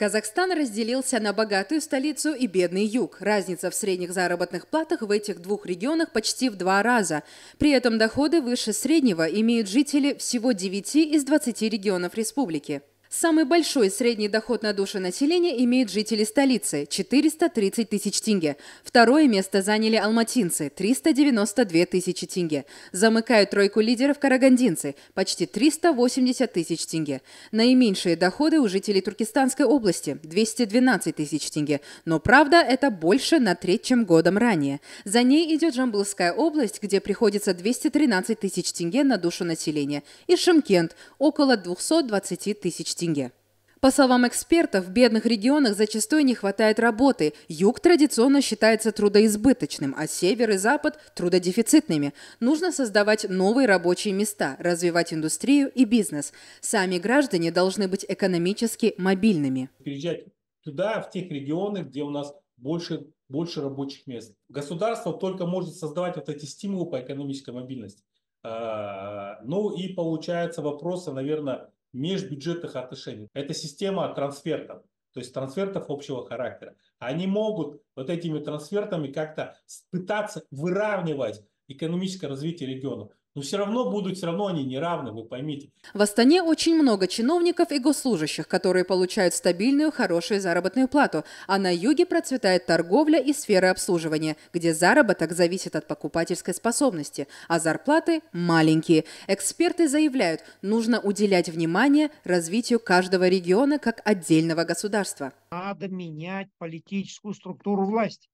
Казахстан разделился на богатую столицу и бедный юг. Разница в средних заработных платах в этих двух регионах почти в два раза. При этом доходы выше среднего имеют жители всего 9 из 20 регионов республики. Самый большой средний доход на душу населения имеют жители столицы – 430 тысяч тенге. Второе место заняли алматинцы – 392 тысячи тенге. Замыкают тройку лидеров карагандинцы – почти 380 тысяч тенге. Наименьшие доходы у жителей Туркестанской области – 212 тысяч тенге. Но правда, это больше на треть, чем годом ранее. За ней идет Жамбылская область, где приходится 213 тысяч тенге на душу населения, и Шимкент – около 220 тысяч тенге тенге. По словам экспертов, в бедных регионах зачастую не хватает работы. Юг традиционно считается трудоизбыточным, а север и запад – трудодефицитными. Нужно создавать новые рабочие места, развивать индустрию и бизнес. Сами граждане должны быть экономически мобильными. Переезжать туда, в тех регионах, где у нас больше, больше рабочих мест. Государство только может создавать вот эти стимулы по экономической мобильности. А, ну и получается вопросы, наверное, межбюджетных отношений. Это система трансфертов, то есть трансфертов общего характера. Они могут вот этими трансфертами как-то пытаться выравнивать экономическое развитие региона но все равно будут, все равно они не вы поймите. В Астане очень много чиновников и госслужащих, которые получают стабильную, хорошую заработную плату, а на юге процветает торговля и сфера обслуживания, где заработок зависит от покупательской способности, а зарплаты маленькие. Эксперты заявляют, нужно уделять внимание развитию каждого региона как отдельного государства. Надо менять политическую структуру власти.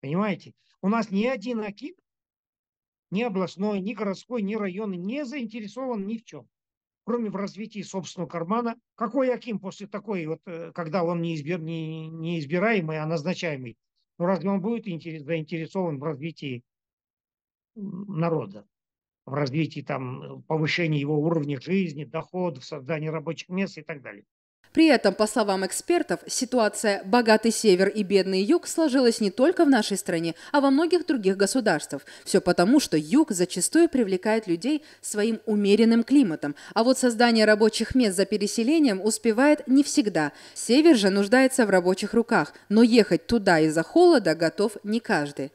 Понимаете? У нас не один Акип, ни областной, ни городской, ни районный не заинтересован ни в чем, кроме в развитии собственного кармана. Какой Аким после такой, вот, э, когда он не, избир, не, не избираемый, а назначаемый, ну разве он будет интерес, заинтересован в развитии народа, в развитии там э, повышения его уровня жизни, доходов, создании рабочих мест и так далее? При этом, по словам экспертов, ситуация «богатый север» и «бедный юг» сложилась не только в нашей стране, а во многих других государствах. Все потому, что юг зачастую привлекает людей своим умеренным климатом, а вот создание рабочих мест за переселением успевает не всегда. Север же нуждается в рабочих руках, но ехать туда из-за холода готов не каждый.